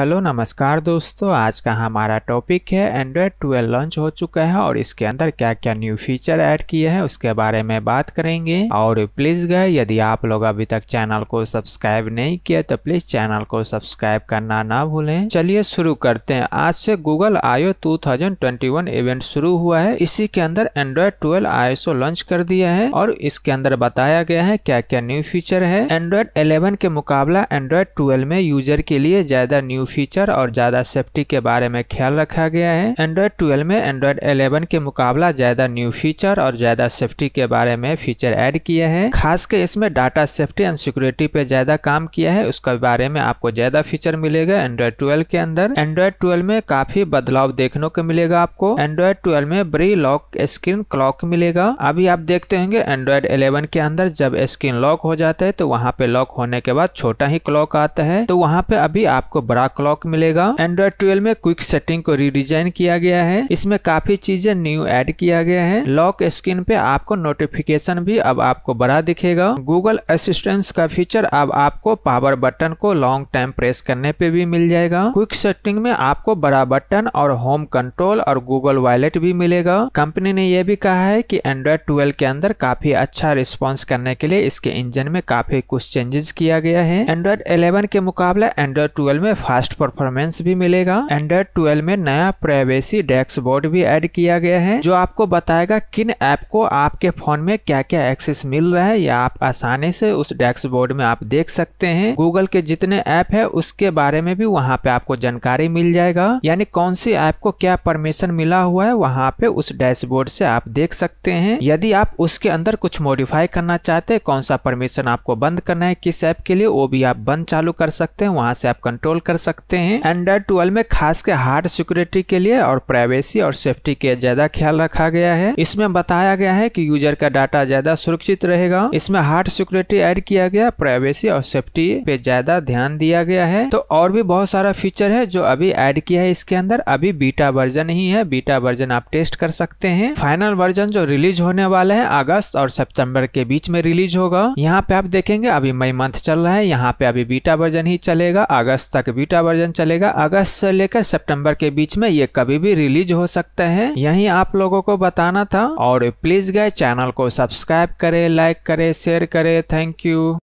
hello नमस्कार दोस्तों आज का हमारा टॉपिक है एंड्रॉयड 12 लॉन्च हो चुका है और इसके अंदर क्या क्या न्यू फीचर ऐड किए हैं उसके बारे में बात करेंगे और प्लीज गए यदि आप लोग अभी तक चैनल को सब्सक्राइब नहीं किया तो प्लीज चैनल को सब्सक्राइब करना ना भूलें चलिए शुरू करते हैं आज से गूगल आयो टू इवेंट शुरू हुआ है इसी के अंदर एंड्रॉयड ट्वेल्व आईएसओ लॉन्च कर दिया है और इसके अंदर बताया गया है क्या क्या न्यू फीचर है एंड्रॉयड इलेवन के मुकाबला एंड्रॉयड ट्वेल्व में यूजर के लिए ज्यादा न्यू फीचर और ज्यादा सेफ्टी के बारे में ख्याल रखा गया है एंड्रॉयड ट्वेल्व में एंड्रॉयड एलेवन के मुकाबला ज्यादा न्यू फीचर और ज्यादा सेफ्टी के बारे में फीचर एड किए हैं के इसमें डाटा सेफ्टी एंड सिक्योरिटी पे ज्यादा काम किया है उसके बारे में आपको ज्यादा फीचर मिलेगा एंड्रॉयड ट्वेल्व के अंदर एंड्रॉयड ट्वेल्व में काफी बदलाव देखने को मिलेगा आपको एंड्रॉयड ट्वेल्व में ब्री लॉक स्क्रीन क्लॉक मिलेगा अभी आप देखते होंगे एंड्रॉयड इलेवन के अंदर जब स्क्रीन लॉक हो जाता है तो वहाँ पे लॉक होने के बाद छोटा ही क्लॉक आता है तो वहाँ पे अभी आपको बड़ा क्लॉक मिलेगा एंड्रॉइड ट्वेल्व में क्विक सेटिंग को रीडिजाइन किया गया है इसमें काफी चीजें न्यू एड किया गया है लॉक स्क्रीन पे आपको नोटिफिकेशन भी अब आपको बड़ा दिखेगा गूगल असिस्टेंस का फीचर अब आपको पावर बटन को लॉन्ग टाइम प्रेस करने पे भी मिल जाएगा क्विक सेटिंग में आपको बड़ा बटन और होम कंट्रोल और गूगल वॉलेट भी मिलेगा कंपनी ने यह भी कहा है कि एंड्रॉयड ट्वेल्व के अंदर काफी अच्छा रिस्पॉन्स करने के लिए इसके इंजन में काफी कुछ चेंजेस किया गया है एंड्रॉइड 11 के मुकाबला एंड्रॉयड 12 में फास्ट फास्ट परफॉर्मेंस भी मिलेगा एंड्रॉइड ट्वेल्व में नया प्राइवेसी डैशबोर्ड भी एड किया गया है जो आपको बताएगा किन ऐप को आपके फोन में क्या क्या एक्सेस मिल रहा है या आप आसानी से उस डैशबोर्ड में आप देख सकते हैं गूगल के जितने ऐप है उसके बारे में भी वहाँ पे आपको जानकारी मिल जाएगा यानी कौन सी ऐप को क्या परमिशन मिला हुआ है वहाँ पे उस डैशबोर्ड से आप देख सकते हैं यदि आप उसके अंदर कुछ मॉडिफाई करना चाहते हैं कौन सा परमिशन आपको बंद करना है किस ऐप के लिए वो भी आप बंद चालू कर सकते हैं वहाँ से आप कंट्रोल कर सकते सकते हैं एंड्रॉइड ट्वेल्व में खास के हार्ड सिक्योरिटी के लिए और प्राइवेसी और सेफ्टी के ज्यादा ख्याल रखा गया है इसमें बताया गया है की यूजर का डाटा ज्यादा सुरक्षित रहेगा इसमें हार्ड सिक्योरिटी एड किया गया प्राइवेसी और सेफ्टी पे ज्यादा ध्यान दिया गया है तो और भी बहुत सारा फीचर है जो अभी एड किया है इसके अंदर अभी बीटा वर्जन ही है बीटा वर्जन आप टेस्ट कर सकते हैं फाइनल वर्जन जो रिलीज होने वाला है अगस्त और सितंबर के बीच में रिलीज होगा यहाँ पे आप देखेंगे अभी मई मंथ चल रहा है यहाँ पे अभी बीटा वर्जन ही चलेगा अगस्त तक बीटा बीटा वर्जन चलेगा अगस्त से लेकर सितंबर के बीच में ये कभी भी रिलीज हो सकते हैं यही आप लोगों को बताना था और प्लीज गए चैनल को सब्सक्राइब करे लाइक करे शेयर करे थैंक यू